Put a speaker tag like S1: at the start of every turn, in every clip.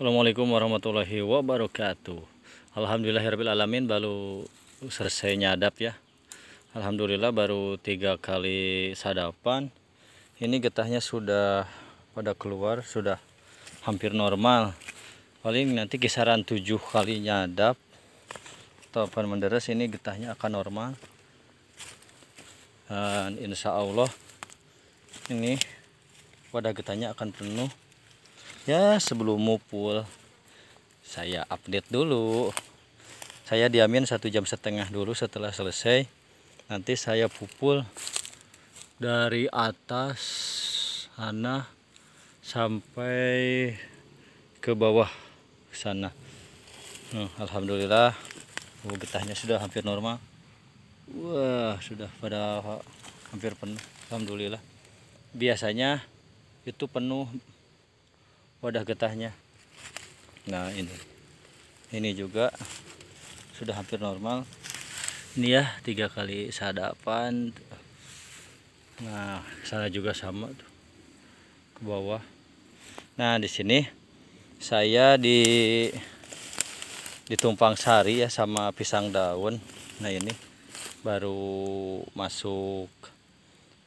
S1: Assalamualaikum warahmatullahi wabarakatuh alamin baru selesai nyadap ya Alhamdulillah baru tiga kali sadapan ini getahnya sudah pada keluar sudah hampir normal paling nanti kisaran tujuh kali nyadap topan menderes ini getahnya akan normal dan insya Allah ini pada getahnya akan penuh ya sebelum mupul saya update dulu saya diamin satu jam setengah dulu setelah selesai nanti saya pupul dari atas sana sampai ke bawah sana nah, Alhamdulillah oh, getahnya sudah hampir normal Wah sudah pada hampir penuh Alhamdulillah biasanya itu penuh wadah getahnya nah ini ini juga sudah hampir normal ini ya tiga kali sadapan nah sana juga sama tuh ke bawah nah di sini saya di ditumpang sari ya sama pisang daun nah ini baru masuk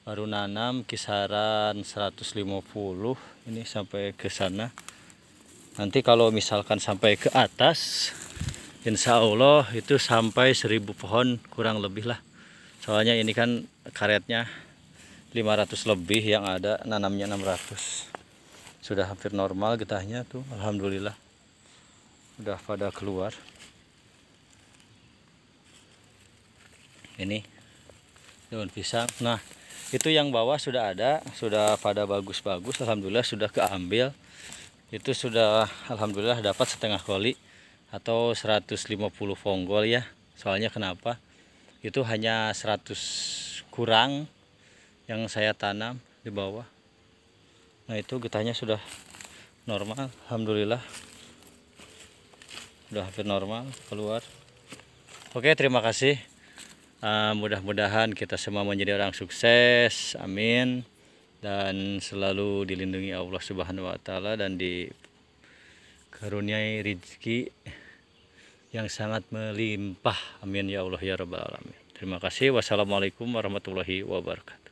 S1: baru nanam kisaran 150 ini sampai ke sana nanti kalau misalkan sampai ke atas insya Allah itu sampai 1000 pohon kurang lebih lah soalnya ini kan karetnya 500 lebih yang ada nanamnya 600 sudah hampir normal getahnya tuh Alhamdulillah udah pada keluar ini daun pisang nah itu yang bawah sudah ada sudah pada bagus-bagus Alhamdulillah sudah keambil itu sudah Alhamdulillah dapat setengah koli atau 150 fonggol ya soalnya kenapa itu hanya 100 kurang yang saya tanam di bawah nah itu getahnya sudah normal Alhamdulillah sudah hampir normal keluar oke terima kasih Uh, Mudah-mudahan kita semua menjadi orang sukses. Amin. Dan selalu dilindungi Allah Subhanahu wa taala dan dikaruniai rezeki yang sangat melimpah. Amin ya Allah ya rabbal alamin. Terima kasih. Wassalamualaikum warahmatullahi wabarakatuh.